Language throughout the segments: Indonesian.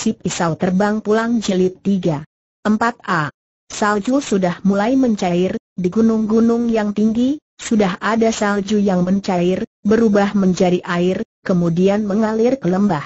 Si Pisau Terbang Pulang jelit 3 4a Salju sudah mulai mencair, di gunung-gunung yang tinggi, sudah ada salju yang mencair, berubah menjadi air, kemudian mengalir ke lembah.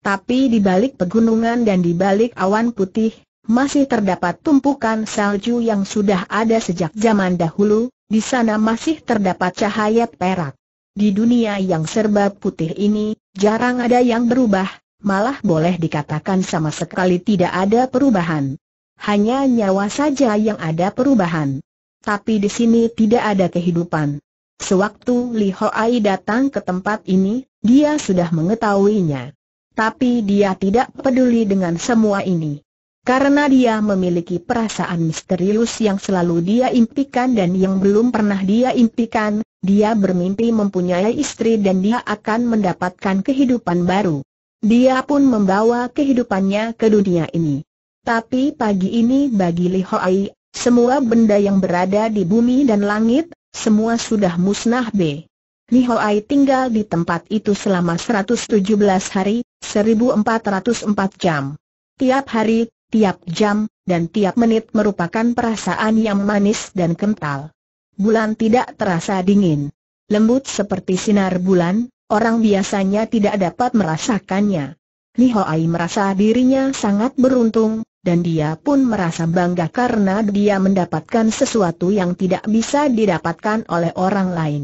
Tapi di balik pegunungan dan di balik awan putih, masih terdapat tumpukan salju yang sudah ada sejak zaman dahulu, di sana masih terdapat cahaya perak. Di dunia yang serba putih ini, jarang ada yang berubah, malah boleh dikatakan sama sekali tidak ada perubahan. Hanya nyawa saja yang ada perubahan. Tapi di sini tidak ada kehidupan. Sewaktu Li Hoai datang ke tempat ini, dia sudah mengetahuinya. Tapi dia tidak peduli dengan semua ini. Karena dia memiliki perasaan misterius yang selalu dia impikan dan yang belum pernah dia impikan, dia bermimpi mempunyai istri dan dia akan mendapatkan kehidupan baru. Dia pun membawa kehidupannya ke dunia ini. Tapi pagi ini bagi Li Hoai, semua benda yang berada di bumi dan langit, semua sudah musnah B. Li Hoai tinggal di tempat itu selama 117 hari, 1404 jam. Tiap hari, tiap jam, dan tiap menit merupakan perasaan yang manis dan kental. Bulan tidak terasa dingin. Lembut seperti sinar bulan, Orang biasanya tidak dapat merasakannya. Li Hoai merasa dirinya sangat beruntung, dan dia pun merasa bangga karena dia mendapatkan sesuatu yang tidak bisa didapatkan oleh orang lain.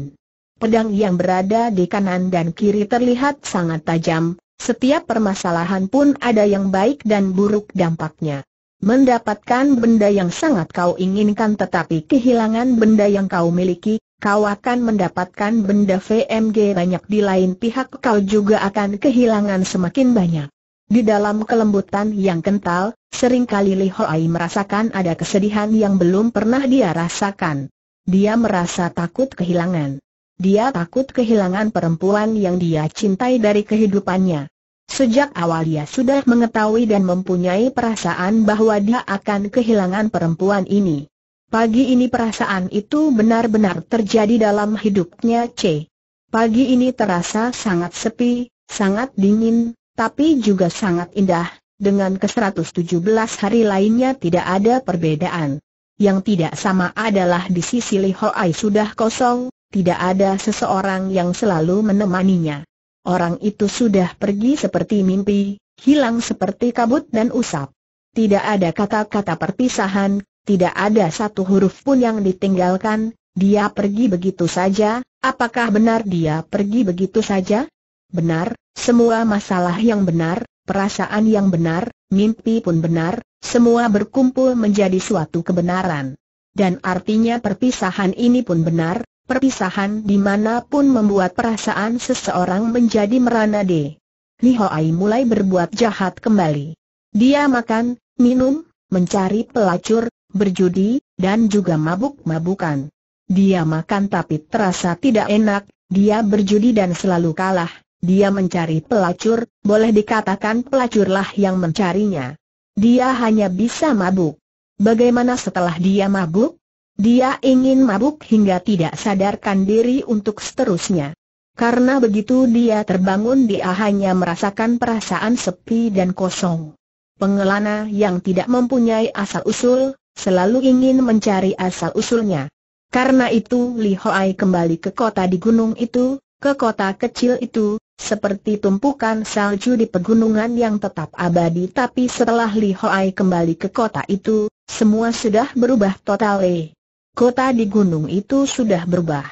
Pedang yang berada di kanan dan kiri terlihat sangat tajam, setiap permasalahan pun ada yang baik dan buruk dampaknya. Mendapatkan benda yang sangat kau inginkan tetapi kehilangan benda yang kau miliki, kau akan mendapatkan benda VMG banyak di lain pihak kau juga akan kehilangan semakin banyak. Di dalam kelembutan yang kental, seringkali Li Hoai merasakan ada kesedihan yang belum pernah dia rasakan. Dia merasa takut kehilangan. Dia takut kehilangan perempuan yang dia cintai dari kehidupannya. Sejak awal dia sudah mengetahui dan mempunyai perasaan bahwa dia akan kehilangan perempuan ini. Pagi ini perasaan itu benar-benar terjadi dalam hidupnya C. Pagi ini terasa sangat sepi, sangat dingin, tapi juga sangat indah, dengan ke-117 hari lainnya tidak ada perbedaan. Yang tidak sama adalah di sisi Li Hoai sudah kosong, tidak ada seseorang yang selalu menemaninya. Orang itu sudah pergi seperti mimpi, hilang seperti kabut dan usap. Tidak ada kata-kata perpisahan, tidak ada satu huruf pun yang ditinggalkan, dia pergi begitu saja, apakah benar dia pergi begitu saja? Benar, semua masalah yang benar, perasaan yang benar, mimpi pun benar, semua berkumpul menjadi suatu kebenaran. Dan artinya perpisahan ini pun benar, perpisahan dimanapun membuat perasaan seseorang menjadi merana de. Li Hoai mulai berbuat jahat kembali. Dia makan, minum, mencari pelacur, berjudi, dan juga mabuk-mabukan. Dia makan tapi terasa tidak enak, dia berjudi dan selalu kalah, dia mencari pelacur, boleh dikatakan pelacurlah yang mencarinya. Dia hanya bisa mabuk. Bagaimana setelah dia mabuk? Dia ingin mabuk hingga tidak sadarkan diri untuk seterusnya. Karena begitu dia terbangun dia hanya merasakan perasaan sepi dan kosong. Pengelana yang tidak mempunyai asal-usul, selalu ingin mencari asal-usulnya. Karena itu Li Hoai kembali ke kota di gunung itu, ke kota kecil itu, seperti tumpukan salju di pegunungan yang tetap abadi tapi setelah Li Hoai kembali ke kota itu, semua sudah berubah total. Kota di gunung itu sudah berubah.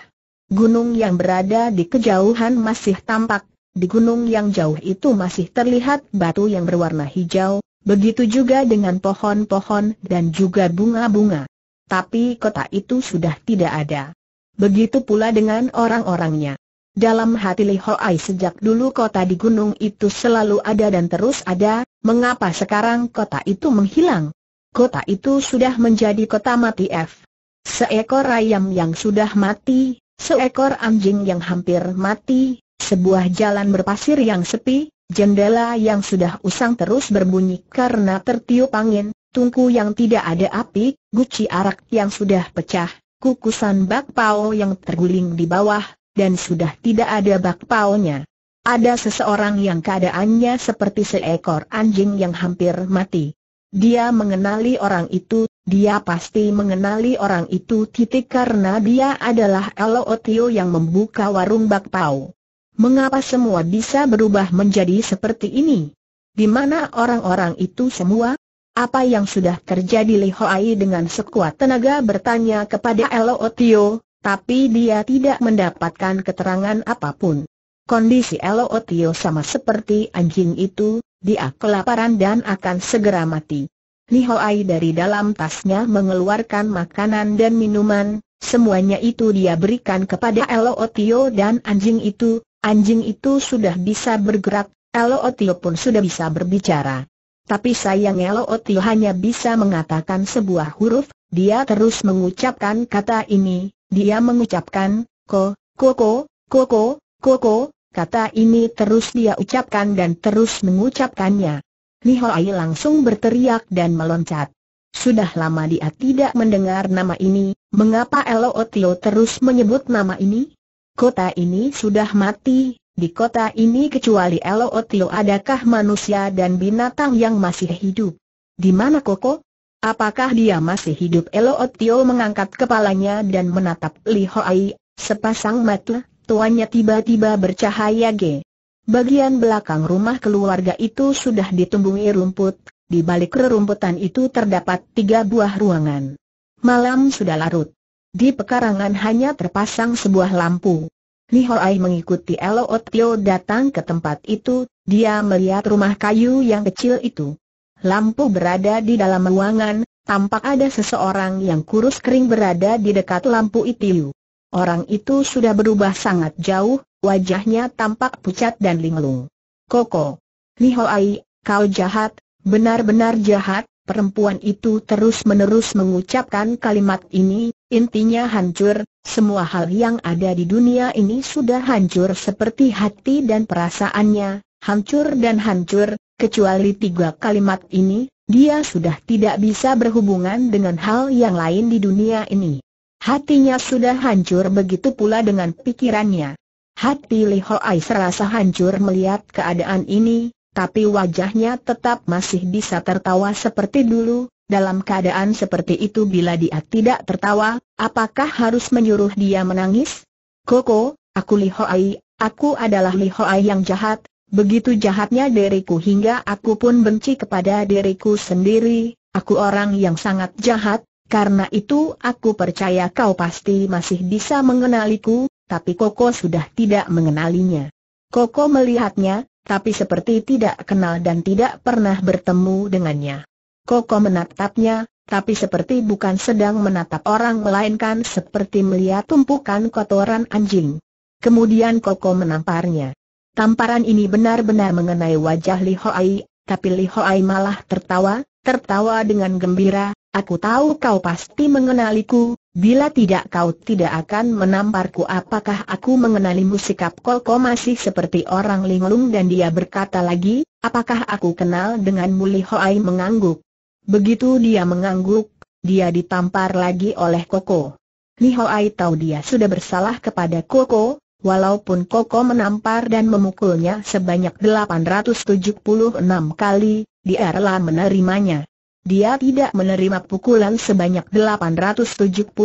Gunung yang berada di kejauhan masih tampak, di gunung yang jauh itu masih terlihat batu yang berwarna hijau, begitu juga dengan pohon-pohon dan juga bunga-bunga. Tapi kota itu sudah tidak ada. Begitu pula dengan orang-orangnya. Dalam hati Li Hoai sejak dulu kota di gunung itu selalu ada dan terus ada, mengapa sekarang kota itu menghilang? Kota itu sudah menjadi kota mati F. Seekor ayam yang sudah mati, seekor anjing yang hampir mati, sebuah jalan berpasir yang sepi, jendela yang sudah usang terus berbunyi karena tertiup angin, tungku yang tidak ada api, guci arak yang sudah pecah, kukusan bakpao yang terguling di bawah, dan sudah tidak ada bakpaunya. Ada seseorang yang keadaannya seperti seekor anjing yang hampir mati. Dia mengenali orang itu, dia pasti mengenali orang itu titik karena dia adalah Elo Otio yang membuka warung bakpao. Mengapa semua bisa berubah menjadi seperti ini? Di mana orang-orang itu semua? Apa yang sudah terjadi Li Hoai dengan sekuat tenaga bertanya kepada Elo Otio, tapi dia tidak mendapatkan keterangan apapun. Kondisi Elo Otio sama seperti anjing itu, dia kelaparan dan akan segera mati. Li Hoai dari dalam tasnya mengeluarkan makanan dan minuman, semuanya itu dia berikan kepada Elo Otio dan anjing itu, anjing itu sudah bisa bergerak, Elo Otio pun sudah bisa berbicara. Tapi sayang Elo Otio hanya bisa mengatakan sebuah huruf, dia terus mengucapkan kata ini, dia mengucapkan, ko, koko, koko, koko, kata ini terus dia ucapkan dan terus mengucapkannya. Nihoai langsung berteriak dan meloncat. Sudah lama dia tidak mendengar nama ini, mengapa Elo terus menyebut nama ini? Kota ini sudah mati, di kota ini kecuali Elo adakah manusia dan binatang yang masih hidup? Di mana Koko? Apakah dia masih hidup? Elo mengangkat kepalanya dan menatap Li Ai. sepasang mata, tuannya tiba-tiba bercahaya ge. Bagian belakang rumah keluarga itu sudah ditumbuhi rumput, di balik rerumputan itu terdapat tiga buah ruangan. Malam sudah larut. Di pekarangan hanya terpasang sebuah lampu. Li Hoai mengikuti Elo Otio datang ke tempat itu, dia melihat rumah kayu yang kecil itu. Lampu berada di dalam ruangan, tampak ada seseorang yang kurus kering berada di dekat lampu itu. Orang itu sudah berubah sangat jauh, Wajahnya tampak pucat dan linglung. Koko. Hoai, kau jahat, benar-benar jahat, perempuan itu terus-menerus mengucapkan kalimat ini, intinya hancur, semua hal yang ada di dunia ini sudah hancur seperti hati dan perasaannya, hancur dan hancur, kecuali tiga kalimat ini, dia sudah tidak bisa berhubungan dengan hal yang lain di dunia ini. Hatinya sudah hancur begitu pula dengan pikirannya. Hati Li Hoai serasa hancur melihat keadaan ini, tapi wajahnya tetap masih bisa tertawa seperti dulu. Dalam keadaan seperti itu bila dia tidak tertawa, apakah harus menyuruh dia menangis? Koko, aku Li Hoai, aku adalah Li Hoai yang jahat, begitu jahatnya diriku hingga aku pun benci kepada diriku sendiri, aku orang yang sangat jahat, karena itu aku percaya kau pasti masih bisa mengenaliku, tapi Koko sudah tidak mengenalinya. Koko melihatnya, tapi seperti tidak kenal dan tidak pernah bertemu dengannya. Koko menatapnya, tapi seperti bukan sedang menatap orang melainkan seperti melihat tumpukan kotoran anjing. Kemudian Koko menamparnya. Tamparan ini benar-benar mengenai wajah Li Hoai, tapi Li Hoai malah tertawa, tertawa dengan gembira, aku tahu kau pasti mengenaliku, Bila tidak kau tidak akan menamparku apakah aku mengenalimu sikap Kolko masih seperti orang linglung dan dia berkata lagi, apakah aku kenal dengan Muli Hoai mengangguk. Begitu dia mengangguk, dia ditampar lagi oleh Koko. Li Hoai tahu dia sudah bersalah kepada Koko, walaupun Koko menampar dan memukulnya sebanyak 876 kali, dia rela menerimanya. Dia tidak menerima pukulan sebanyak 876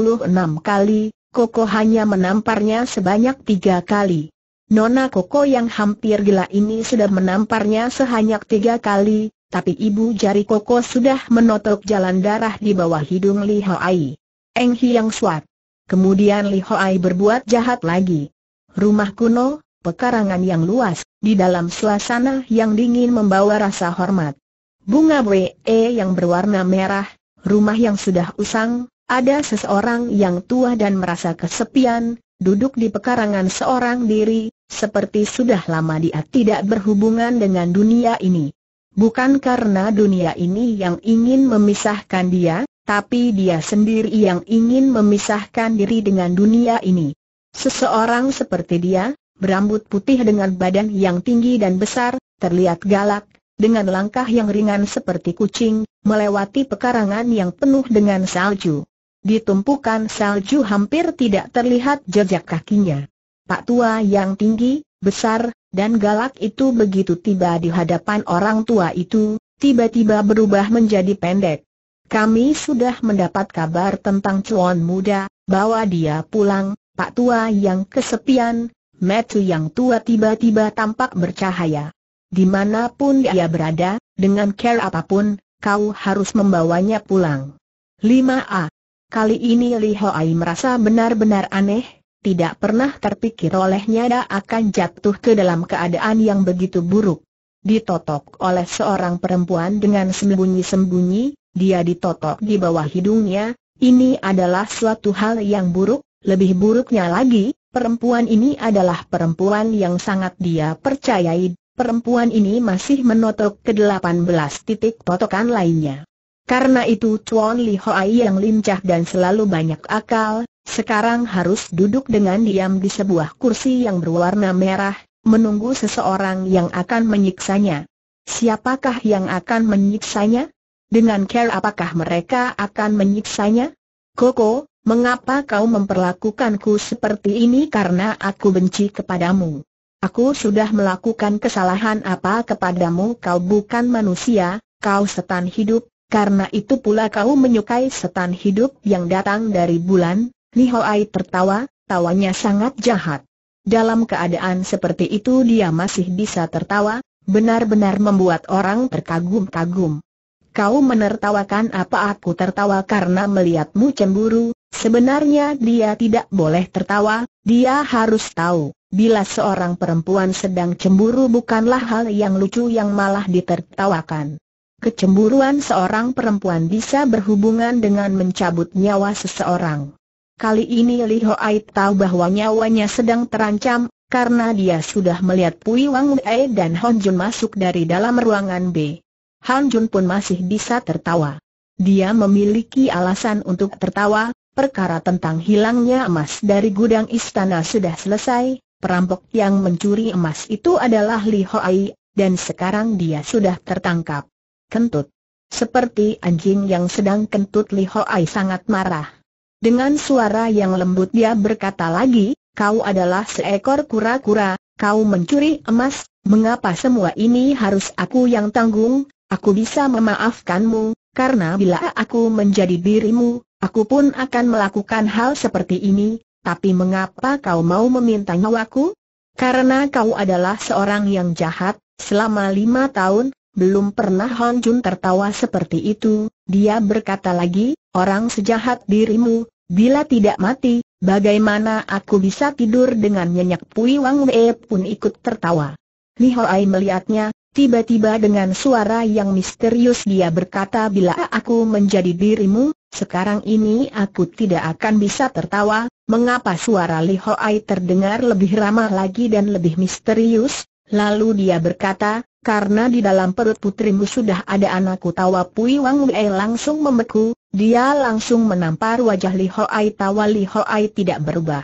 kali, Koko hanya menamparnya sebanyak tiga kali. Nona Koko yang hampir gila ini sudah menamparnya sebanyak tiga kali, tapi ibu jari Koko sudah menotok jalan darah di bawah hidung Li Hoai. Eng yang Suat. Kemudian Li Hoai berbuat jahat lagi. Rumah kuno, pekarangan yang luas, di dalam suasana yang dingin membawa rasa hormat bunga WE yang berwarna merah, rumah yang sudah usang, ada seseorang yang tua dan merasa kesepian, duduk di pekarangan seorang diri, seperti sudah lama dia tidak berhubungan dengan dunia ini. Bukan karena dunia ini yang ingin memisahkan dia, tapi dia sendiri yang ingin memisahkan diri dengan dunia ini. Seseorang seperti dia, berambut putih dengan badan yang tinggi dan besar, terlihat galak, dengan langkah yang ringan seperti kucing, melewati pekarangan yang penuh dengan salju. Ditumpukan salju hampir tidak terlihat jejak kakinya. Pak tua yang tinggi, besar, dan galak itu begitu tiba di hadapan orang tua itu, tiba-tiba berubah menjadi pendek. Kami sudah mendapat kabar tentang Cuan muda, bahwa dia pulang, Pak tua yang kesepian, Metu yang tua tiba-tiba tampak bercahaya. Dimanapun dia berada, dengan care apapun, kau harus membawanya pulang. 5A. Kali ini Li Hoai merasa benar-benar aneh, tidak pernah terpikir olehnya dia akan jatuh ke dalam keadaan yang begitu buruk. Ditotok oleh seorang perempuan dengan sembunyi-sembunyi, dia ditotok di bawah hidungnya, ini adalah suatu hal yang buruk, lebih buruknya lagi, perempuan ini adalah perempuan yang sangat dia percayai, perempuan ini masih menotok ke belas titik potokan lainnya. Karena itu Chuan Li Hoai yang lincah dan selalu banyak akal, sekarang harus duduk dengan diam di sebuah kursi yang berwarna merah, menunggu seseorang yang akan menyiksanya. Siapakah yang akan menyiksanya? Dengan care apakah mereka akan menyiksanya? Koko, mengapa kau memperlakukanku seperti ini karena aku benci kepadamu? Aku sudah melakukan kesalahan apa kepadamu kau bukan manusia, kau setan hidup, karena itu pula kau menyukai setan hidup yang datang dari bulan, Nihoai tertawa, tawanya sangat jahat. Dalam keadaan seperti itu dia masih bisa tertawa, benar-benar membuat orang terkagum-kagum. Kau menertawakan apa aku tertawa karena melihatmu cemburu, sebenarnya dia tidak boleh tertawa, dia harus tahu. Bila seorang perempuan sedang cemburu bukanlah hal yang lucu yang malah ditertawakan. Kecemburuan seorang perempuan bisa berhubungan dengan mencabut nyawa seseorang. Kali ini Li Hoai tahu bahwa nyawanya sedang terancam, karena dia sudah melihat Pui Wang Wei dan Hon Jun masuk dari dalam ruangan B. Han Jun pun masih bisa tertawa. Dia memiliki alasan untuk tertawa, perkara tentang hilangnya emas dari gudang istana sudah selesai, perampok yang mencuri emas itu adalah Li Hoai, dan sekarang dia sudah tertangkap. Kentut. Seperti anjing yang sedang kentut Li Hoai sangat marah. Dengan suara yang lembut dia berkata lagi, kau adalah seekor kura-kura, kau mencuri emas, mengapa semua ini harus aku yang tanggung? Aku bisa memaafkanmu, karena bila aku menjadi dirimu, aku pun akan melakukan hal seperti ini, tapi mengapa kau mau meminta nyawaku? Karena kau adalah seorang yang jahat, selama lima tahun, belum pernah Hon Jun tertawa seperti itu, dia berkata lagi, orang sejahat dirimu, bila tidak mati, bagaimana aku bisa tidur dengan nyenyak Pui Wang Wei pun ikut tertawa. Li Hoai melihatnya, tiba-tiba dengan suara yang misterius dia berkata bila aku menjadi dirimu, sekarang ini aku tidak akan bisa tertawa, Mengapa suara Li Hoai terdengar lebih ramah lagi dan lebih misterius? Lalu dia berkata, karena di dalam perut putrimu sudah ada anakku tawa Pui Wang Wei langsung membeku, dia langsung menampar wajah Li Hoai tawa Li Hoai tidak berubah.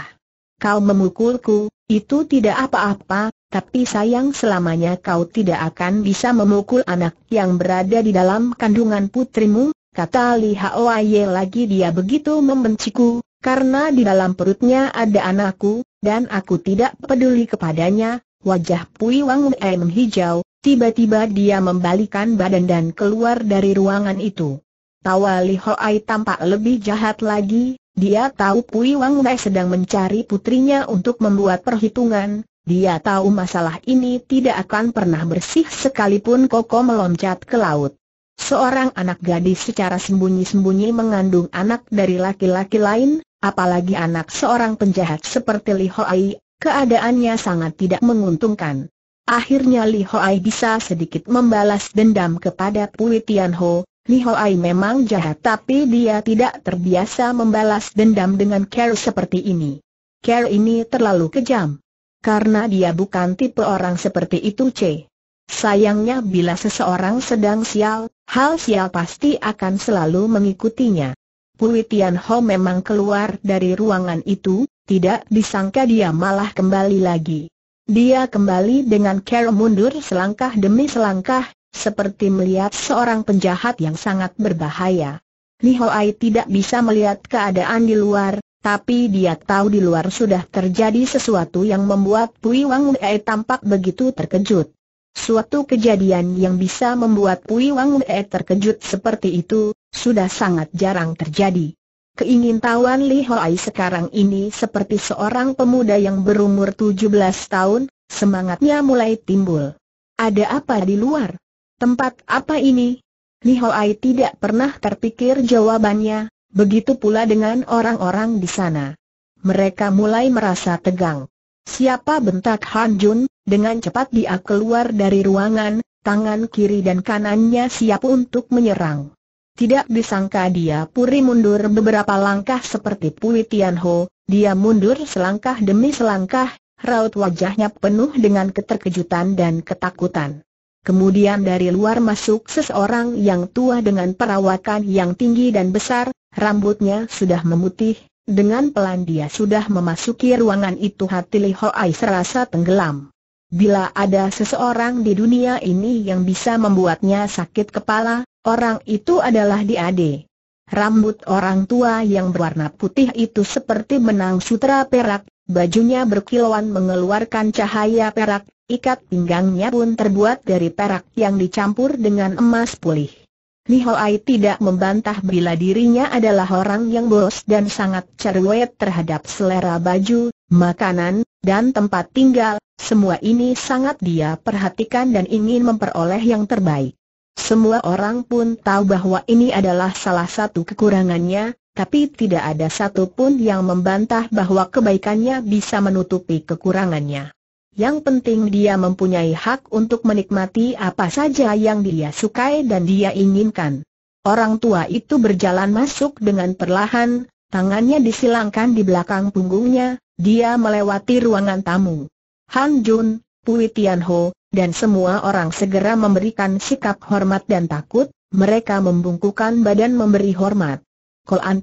Kau memukulku, itu tidak apa-apa, tapi sayang selamanya kau tidak akan bisa memukul anak yang berada di dalam kandungan putrimu, kata Li Hoai lagi dia begitu membenciku, karena di dalam perutnya ada anakku, dan aku tidak peduli kepadanya, wajah Pui Wang Mei menghijau, tiba-tiba dia membalikan badan dan keluar dari ruangan itu. Tawa Li Hoai tampak lebih jahat lagi, dia tahu Pui Wang Mei sedang mencari putrinya untuk membuat perhitungan, dia tahu masalah ini tidak akan pernah bersih sekalipun Koko meloncat ke laut. Seorang anak gadis secara sembunyi-sembunyi mengandung anak dari laki-laki lain, Apalagi anak seorang penjahat seperti Li Hoai, keadaannya sangat tidak menguntungkan. Akhirnya Li Hoai bisa sedikit membalas dendam kepada Pui Tian Ho. Li Hoai memang jahat tapi dia tidak terbiasa membalas dendam dengan care seperti ini. Care ini terlalu kejam. Karena dia bukan tipe orang seperti itu C. Sayangnya bila seseorang sedang sial, hal sial pasti akan selalu mengikutinya. Pui Tian Ho memang keluar dari ruangan itu, tidak disangka dia malah kembali lagi. Dia kembali dengan cara mundur selangkah demi selangkah, seperti melihat seorang penjahat yang sangat berbahaya. Li Hoai tidak bisa melihat keadaan di luar, tapi dia tahu di luar sudah terjadi sesuatu yang membuat Pui Wang Wei tampak begitu terkejut. Suatu kejadian yang bisa membuat Pui Wang Wei terkejut seperti itu, sudah sangat jarang terjadi. Keingintahuan Li Hoai sekarang ini seperti seorang pemuda yang berumur 17 tahun, semangatnya mulai timbul. Ada apa di luar? Tempat apa ini? Li Hoai tidak pernah terpikir jawabannya, begitu pula dengan orang-orang di sana. Mereka mulai merasa tegang. Siapa bentak Han Jun, dengan cepat dia keluar dari ruangan, tangan kiri dan kanannya siap untuk menyerang. Tidak disangka dia puri mundur beberapa langkah seperti Pui Tian Ho, dia mundur selangkah demi selangkah, raut wajahnya penuh dengan keterkejutan dan ketakutan. Kemudian dari luar masuk seseorang yang tua dengan perawakan yang tinggi dan besar, rambutnya sudah memutih, dengan pelan dia sudah memasuki ruangan itu hati Li Hoai serasa tenggelam. Bila ada seseorang di dunia ini yang bisa membuatnya sakit kepala, orang itu adalah Diade. Rambut orang tua yang berwarna putih itu seperti benang sutra perak, bajunya berkilauan mengeluarkan cahaya perak, ikat pinggangnya pun terbuat dari perak yang dicampur dengan emas pulih. Li Hoai tidak membantah bila dirinya adalah orang yang boros dan sangat cerewet terhadap selera baju, makanan, dan tempat tinggal, semua ini sangat dia perhatikan dan ingin memperoleh yang terbaik. Semua orang pun tahu bahwa ini adalah salah satu kekurangannya, tapi tidak ada satu pun yang membantah bahwa kebaikannya bisa menutupi kekurangannya. Yang penting dia mempunyai hak untuk menikmati apa saja yang dia sukai dan dia inginkan. Orang tua itu berjalan masuk dengan perlahan, tangannya disilangkan di belakang punggungnya, dia melewati ruangan tamu. Han Jun, Pui Tian Ho, dan semua orang segera memberikan sikap hormat dan takut, mereka membungkukan badan memberi hormat. Ko An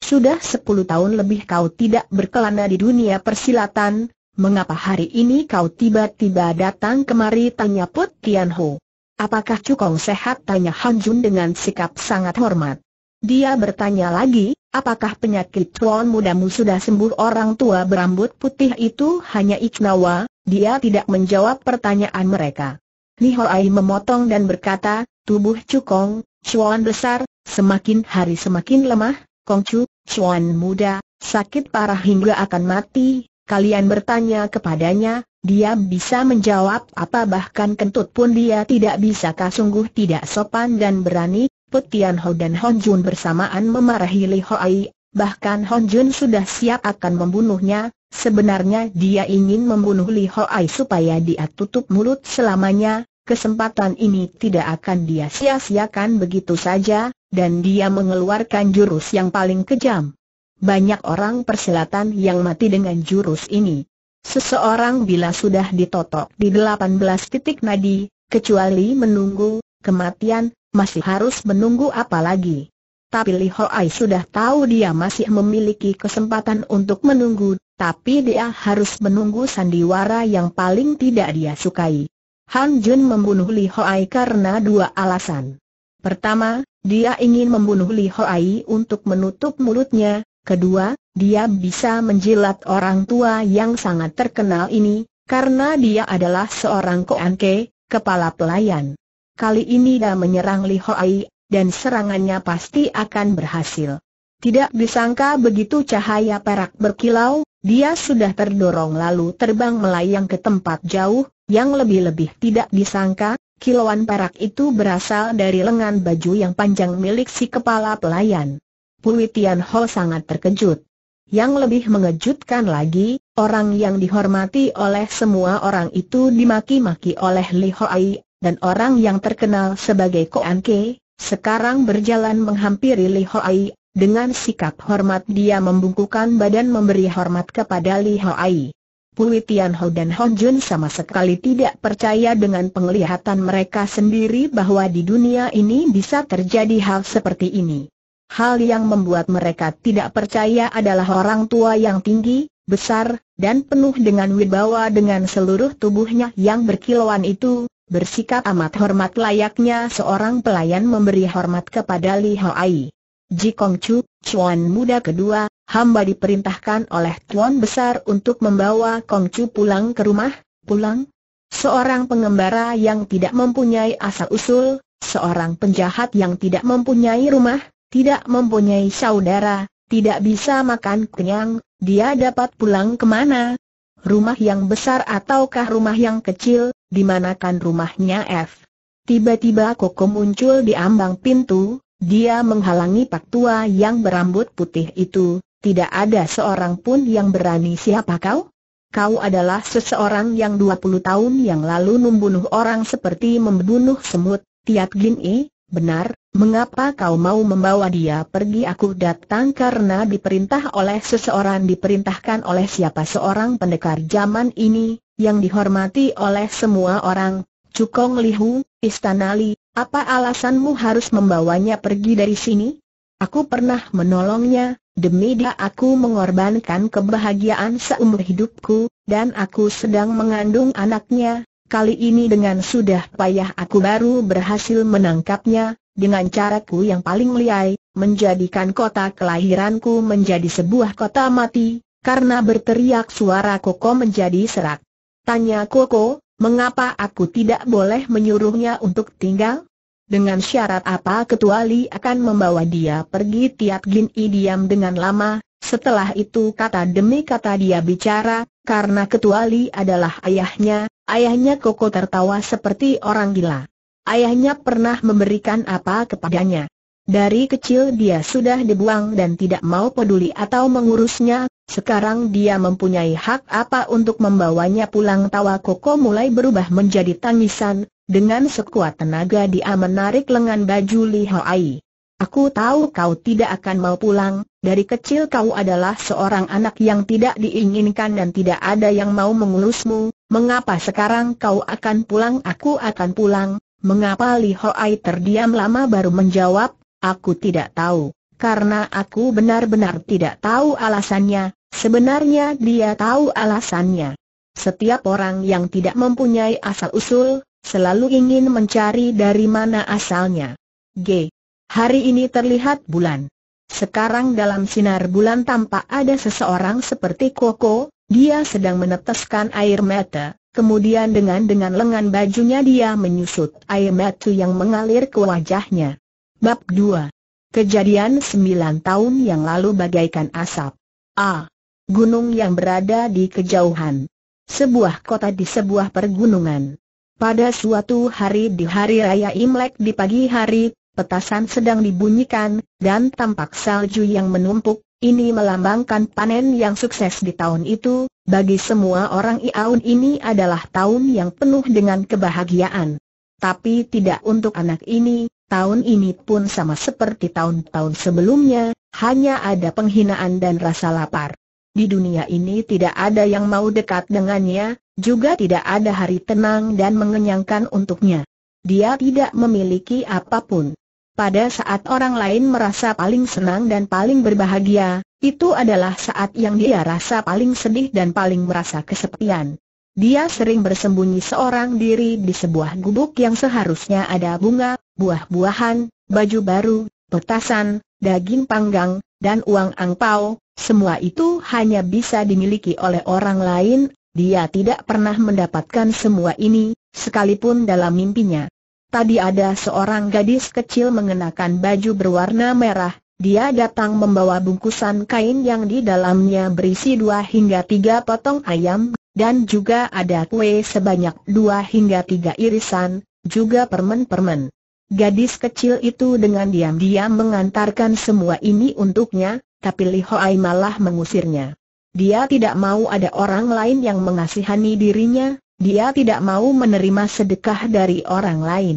sudah 10 tahun lebih kau tidak berkelana di dunia persilatan, mengapa hari ini kau tiba-tiba datang kemari tanya Put Tian Ho. Apakah Cukong sehat tanya Han Jun dengan sikap sangat hormat. Dia bertanya lagi, Apakah penyakit tuan mudamu sudah sembuh orang tua berambut putih itu hanya Ichnawa. dia tidak menjawab pertanyaan mereka. Li Hoai memotong dan berkata, tubuh Cukong, Chuan besar, semakin hari semakin lemah, Kongcu, Chuan muda, sakit parah hingga akan mati, kalian bertanya kepadanya, dia bisa menjawab apa bahkan kentut pun dia tidak bisa Kasungguh tidak sopan dan berani, Ho dan Hon Jun bersamaan memarahi Li Ho Ai. bahkan Hon Jun sudah siap akan membunuhnya, sebenarnya dia ingin membunuh Li Ho Ai supaya dia tutup mulut selamanya, kesempatan ini tidak akan dia sia-siakan begitu saja, dan dia mengeluarkan jurus yang paling kejam. Banyak orang persilatan yang mati dengan jurus ini. Seseorang bila sudah ditotok di 18 titik nadi, kecuali menunggu kematian, masih harus menunggu apa lagi. Tapi Li Hoai sudah tahu dia masih memiliki kesempatan untuk menunggu, tapi dia harus menunggu sandiwara yang paling tidak dia sukai. Han Jun membunuh Li Hoai karena dua alasan. Pertama, dia ingin membunuh Li Hoai untuk menutup mulutnya. Kedua, dia bisa menjilat orang tua yang sangat terkenal ini, karena dia adalah seorang koanke, kepala pelayan. Kali ini dia menyerang Li Hoai, dan serangannya pasti akan berhasil. Tidak disangka begitu cahaya perak berkilau, dia sudah terdorong lalu terbang melayang ke tempat jauh, yang lebih-lebih tidak disangka, kilauan perak itu berasal dari lengan baju yang panjang milik si kepala pelayan. Pui Tian Ho sangat terkejut. Yang lebih mengejutkan lagi, orang yang dihormati oleh semua orang itu dimaki-maki oleh Li Hoai, dan orang yang terkenal sebagai Koan Ke, sekarang berjalan menghampiri Li Hoai, dengan sikap hormat dia membungkukan badan memberi hormat kepada Li Hoai. Pui Tian Ho dan Hon Jun sama sekali tidak percaya dengan penglihatan mereka sendiri bahwa di dunia ini bisa terjadi hal seperti ini. Hal yang membuat mereka tidak percaya adalah orang tua yang tinggi, besar, dan penuh dengan wibawa dengan seluruh tubuhnya yang berkilauan itu, bersikap amat hormat layaknya seorang pelayan memberi hormat kepada Li Hoai. Ji Kong Chu, Chuan muda kedua, hamba diperintahkan oleh Tuan Besar untuk membawa Kong Chu pulang ke rumah, pulang? Seorang pengembara yang tidak mempunyai asal-usul, seorang penjahat yang tidak mempunyai rumah, tidak mempunyai saudara, tidak bisa makan kenyang, dia dapat pulang kemana, rumah yang besar ataukah rumah yang kecil, di manakan rumahnya F. Tiba-tiba Koko muncul di ambang pintu, dia menghalangi pak tua yang berambut putih itu, tidak ada seorang pun yang berani siapa kau? Kau adalah seseorang yang 20 tahun yang lalu membunuh orang seperti membunuh semut, Tiap Gin E, benar, Mengapa kau mau membawa dia pergi? Aku datang karena diperintah oleh seseorang, diperintahkan oleh siapa seorang pendekar zaman ini, yang dihormati oleh semua orang, Cukong Lihu, Istana Li, apa alasanmu harus membawanya pergi dari sini? Aku pernah menolongnya, demi dia aku mengorbankan kebahagiaan seumur hidupku, dan aku sedang mengandung anaknya, Kali ini dengan sudah payah aku baru berhasil menangkapnya, dengan caraku yang paling liai, menjadikan kota kelahiranku menjadi sebuah kota mati, karena berteriak suara Koko menjadi serak. Tanya Koko, mengapa aku tidak boleh menyuruhnya untuk tinggal? Dengan syarat apa ketua Li akan membawa dia pergi tiap Gin I diam dengan lama, setelah itu kata demi kata dia bicara, karena ketua Li adalah ayahnya, ayahnya Koko tertawa seperti orang gila. Ayahnya pernah memberikan apa kepadanya. Dari kecil dia sudah dibuang dan tidak mau peduli atau mengurusnya, sekarang dia mempunyai hak apa untuk membawanya pulang tawa Koko mulai berubah menjadi tangisan, dengan sekuat tenaga dia menarik lengan baju Li Hoai. Aku tahu kau tidak akan mau pulang, dari kecil kau adalah seorang anak yang tidak diinginkan dan tidak ada yang mau mengurusmu, mengapa sekarang kau akan pulang? Aku akan pulang, Mengapa Li Hoai terdiam lama baru menjawab, aku tidak tahu, karena aku benar-benar tidak tahu alasannya, sebenarnya dia tahu alasannya. Setiap orang yang tidak mempunyai asal-usul, selalu ingin mencari dari mana asalnya. G. Hari ini terlihat bulan. Sekarang dalam sinar bulan tampak ada seseorang seperti Koko, dia sedang meneteskan air mata. Kemudian dengan-dengan lengan bajunya dia menyusut air mata yang mengalir ke wajahnya. Bab 2. Kejadian 9 tahun yang lalu bagaikan asap. A. Gunung yang berada di kejauhan. Sebuah kota di sebuah pergunungan. Pada suatu hari di hari raya Imlek di pagi hari, petasan sedang dibunyikan, dan tampak salju yang menumpuk, ini melambangkan panen yang sukses di tahun itu, bagi semua orang Iaun ini adalah tahun yang penuh dengan kebahagiaan. Tapi tidak untuk anak ini, tahun ini pun sama seperti tahun-tahun sebelumnya, hanya ada penghinaan dan rasa lapar. Di dunia ini tidak ada yang mau dekat dengannya, juga tidak ada hari tenang dan mengenyangkan untuknya. Dia tidak memiliki apapun. Pada saat orang lain merasa paling senang dan paling berbahagia, itu adalah saat yang dia rasa paling sedih dan paling merasa kesepian. Dia sering bersembunyi seorang diri di sebuah gubuk yang seharusnya ada bunga, buah-buahan, baju baru, petasan, daging panggang, dan uang angpau, semua itu hanya bisa dimiliki oleh orang lain, dia tidak pernah mendapatkan semua ini, sekalipun dalam mimpinya. Tadi ada seorang gadis kecil mengenakan baju berwarna merah, dia datang membawa bungkusan kain yang di dalamnya berisi dua hingga tiga potong ayam, dan juga ada kue sebanyak dua hingga tiga irisan, juga permen-permen. Gadis kecil itu dengan diam-diam mengantarkan semua ini untuknya, tapi Li Hoai malah mengusirnya. Dia tidak mau ada orang lain yang mengasihani dirinya, dia tidak mau menerima sedekah dari orang lain.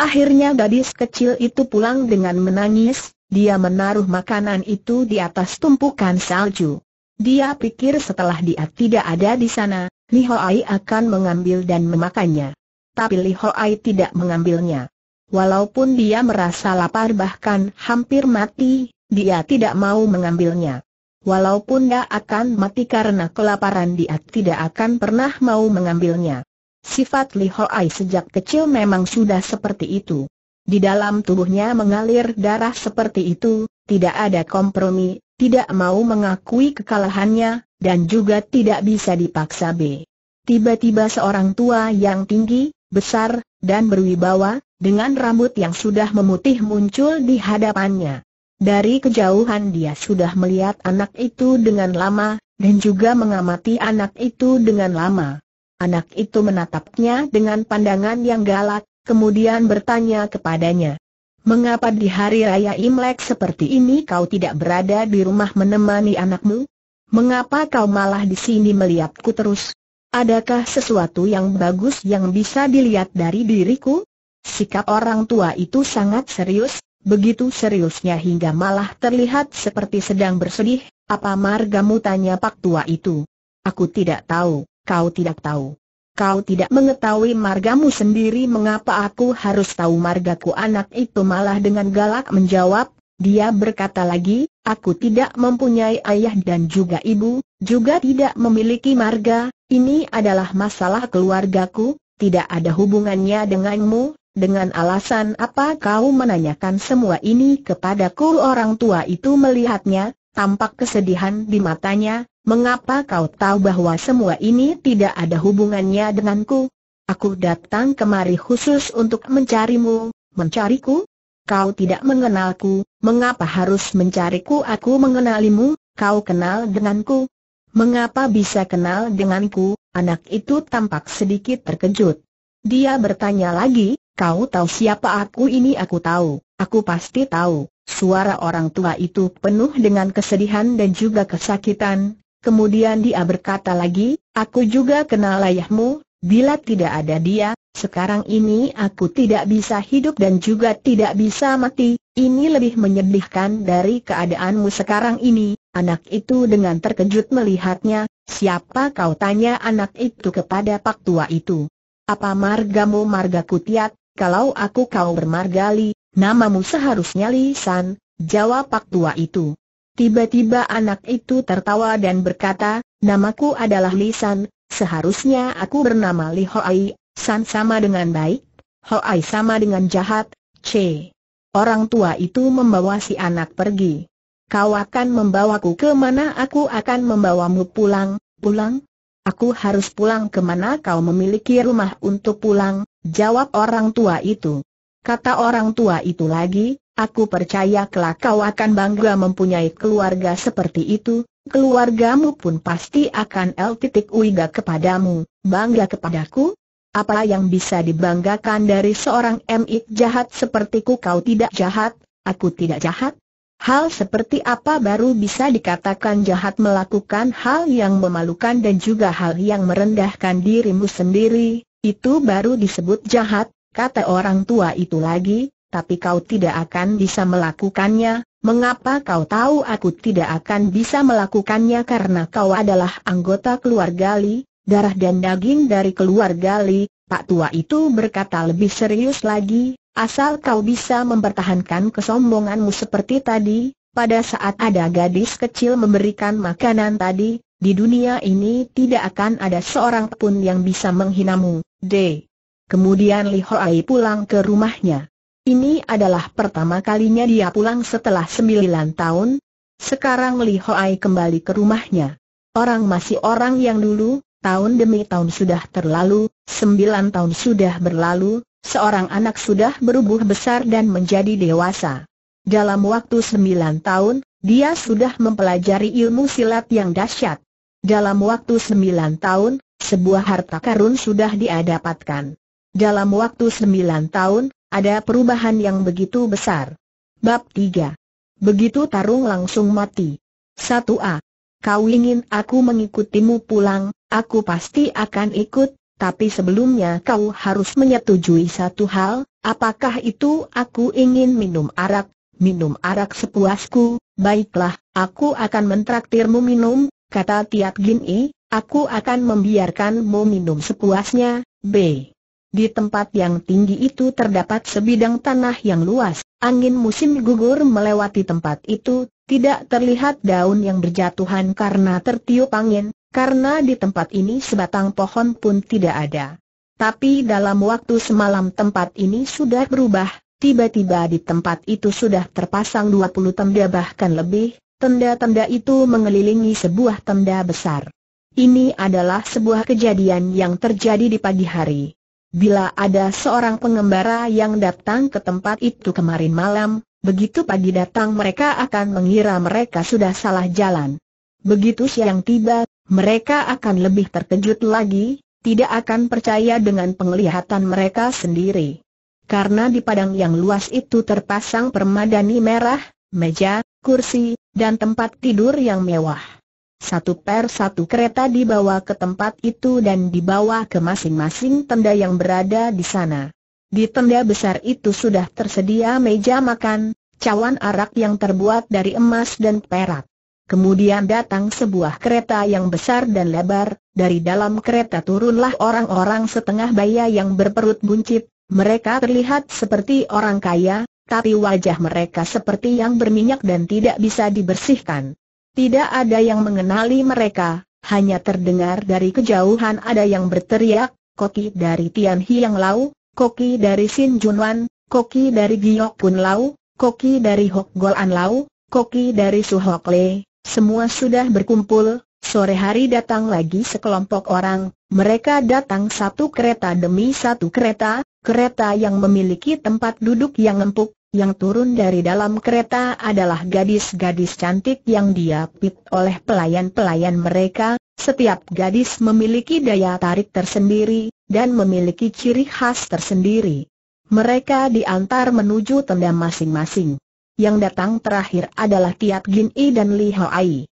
Akhirnya gadis kecil itu pulang dengan menangis, dia menaruh makanan itu di atas tumpukan salju. Dia pikir setelah dia tidak ada di sana, Li Hoai akan mengambil dan memakannya. Tapi Li Hoai tidak mengambilnya. Walaupun dia merasa lapar bahkan hampir mati, dia tidak mau mengambilnya. Walaupun dia akan mati karena kelaparan dia tidak akan pernah mau mengambilnya. Sifat Li Hoai sejak kecil memang sudah seperti itu. Di dalam tubuhnya mengalir darah seperti itu, tidak ada kompromi, tidak mau mengakui kekalahannya, dan juga tidak bisa dipaksa B. Tiba-tiba seorang tua yang tinggi, besar, dan berwibawa, dengan rambut yang sudah memutih muncul di hadapannya. Dari kejauhan dia sudah melihat anak itu dengan lama, dan juga mengamati anak itu dengan lama. Anak itu menatapnya dengan pandangan yang galak, kemudian bertanya kepadanya. Mengapa di hari raya Imlek seperti ini kau tidak berada di rumah menemani anakmu? Mengapa kau malah di sini melihatku terus? Adakah sesuatu yang bagus yang bisa dilihat dari diriku? Sikap orang tua itu sangat serius, Begitu seriusnya hingga malah terlihat seperti sedang bersedih, apa margamu tanya pak tua itu? Aku tidak tahu, kau tidak tahu. Kau tidak mengetahui margamu sendiri mengapa aku harus tahu margaku anak itu malah dengan galak menjawab, dia berkata lagi, aku tidak mempunyai ayah dan juga ibu, juga tidak memiliki marga, ini adalah masalah keluargaku, tidak ada hubungannya denganmu, dengan alasan apa kau menanyakan semua ini kepadaku orang tua itu melihatnya, tampak kesedihan di matanya, mengapa kau tahu bahwa semua ini tidak ada hubungannya denganku? Aku datang kemari khusus untuk mencarimu, mencariku? Kau tidak mengenalku, mengapa harus mencariku aku mengenalimu, kau kenal denganku? Mengapa bisa kenal denganku, anak itu tampak sedikit terkejut. Dia bertanya lagi, Kau tahu siapa aku ini aku tahu, aku pasti tahu. Suara orang tua itu penuh dengan kesedihan dan juga kesakitan. Kemudian dia berkata lagi, aku juga kenal ayahmu, bila tidak ada dia, sekarang ini aku tidak bisa hidup dan juga tidak bisa mati. Ini lebih menyedihkan dari keadaanmu sekarang ini. Anak itu dengan terkejut melihatnya. Siapa kau tanya anak itu kepada pak tua itu? Apa margamu marga kutiat? kalau aku kau bermargali, namamu seharusnya Li San, jawab Pak Tua itu. Tiba-tiba anak itu tertawa dan berkata, namaku adalah Li San, seharusnya aku bernama Li Hoai, San sama dengan baik, Hoai sama dengan jahat, C. Orang tua itu membawa si anak pergi. Kau akan membawaku ke mana aku akan membawamu pulang, pulang? Aku harus pulang ke mana? kau memiliki rumah untuk pulang, Jawab orang tua itu. Kata orang tua itu lagi, aku percaya kelak kau akan bangga mempunyai keluarga seperti itu, keluargamu pun pasti akan L. Uiga kepadamu, bangga kepadaku? Apa yang bisa dibanggakan dari seorang MI jahat sepertiku kau tidak jahat, aku tidak jahat? Hal seperti apa baru bisa dikatakan jahat melakukan hal yang memalukan dan juga hal yang merendahkan dirimu sendiri, itu baru disebut jahat, kata orang tua itu lagi, tapi kau tidak akan bisa melakukannya, mengapa kau tahu aku tidak akan bisa melakukannya karena kau adalah anggota keluarga Li, darah dan daging dari keluarga Li, Pak Tua itu berkata lebih serius lagi, asal kau bisa mempertahankan kesombonganmu seperti tadi, pada saat ada gadis kecil memberikan makanan tadi, di dunia ini tidak akan ada seorang pun yang bisa menghinamu. D. Kemudian Li Hoai pulang ke rumahnya. Ini adalah pertama kalinya dia pulang setelah sembilan tahun. Sekarang Li Hoai kembali ke rumahnya. Orang masih orang yang dulu, tahun demi tahun sudah terlalu, Sembilan tahun sudah berlalu, seorang anak sudah berubah besar dan menjadi dewasa. Dalam waktu sembilan tahun, dia sudah mempelajari ilmu silat yang dahsyat. Dalam waktu sembilan tahun, sebuah harta karun sudah diadapatkan. Dalam waktu sembilan tahun, ada perubahan yang begitu besar. Bab tiga. Begitu Tarung langsung mati. Satu a Kau ingin aku mengikutimu pulang, aku pasti akan ikut, tapi sebelumnya kau harus menyetujui satu hal, apakah itu aku ingin minum arak, minum arak sepuasku, baiklah, aku akan mentraktirmu minum, kata Tiat Gin I, Aku akan membiarkanmu minum sepuasnya, B. Di tempat yang tinggi itu terdapat sebidang tanah yang luas, angin musim gugur melewati tempat itu, tidak terlihat daun yang berjatuhan karena tertiup angin, karena di tempat ini sebatang pohon pun tidak ada. Tapi dalam waktu semalam tempat ini sudah berubah, tiba-tiba di tempat itu sudah terpasang 20 tenda bahkan lebih, tenda-tenda itu mengelilingi sebuah tenda besar. Ini adalah sebuah kejadian yang terjadi di pagi hari. Bila ada seorang pengembara yang datang ke tempat itu kemarin malam, begitu pagi datang mereka akan mengira mereka sudah salah jalan. Begitu siang tiba, mereka akan lebih terkejut lagi, tidak akan percaya dengan penglihatan mereka sendiri. Karena di padang yang luas itu terpasang permadani merah, meja, kursi, dan tempat tidur yang mewah. Satu per satu kereta dibawa ke tempat itu dan dibawa ke masing-masing tenda yang berada di sana. Di tenda besar itu sudah tersedia meja makan, cawan arak yang terbuat dari emas dan perak. Kemudian datang sebuah kereta yang besar dan lebar, dari dalam kereta turunlah orang-orang setengah baya yang berperut buncit, mereka terlihat seperti orang kaya, tapi wajah mereka seperti yang berminyak dan tidak bisa dibersihkan. Tidak ada yang mengenali mereka, hanya terdengar dari kejauhan ada yang berteriak, koki dari Tian Hiang Lau, koki dari Sin Junwan, koki dari Giok Kun Lau, koki dari Hok Golan Lau, koki dari Hok Le, semua sudah berkumpul, Sore hari datang lagi sekelompok orang, mereka datang satu kereta demi satu kereta, kereta yang memiliki tempat duduk yang empuk, yang turun dari dalam kereta adalah gadis-gadis cantik yang diapit oleh pelayan-pelayan mereka, setiap gadis memiliki daya tarik tersendiri, dan memiliki ciri khas tersendiri. Mereka diantar menuju tenda masing-masing. Yang datang terakhir adalah Tiap Gin I dan Li Hao Ai.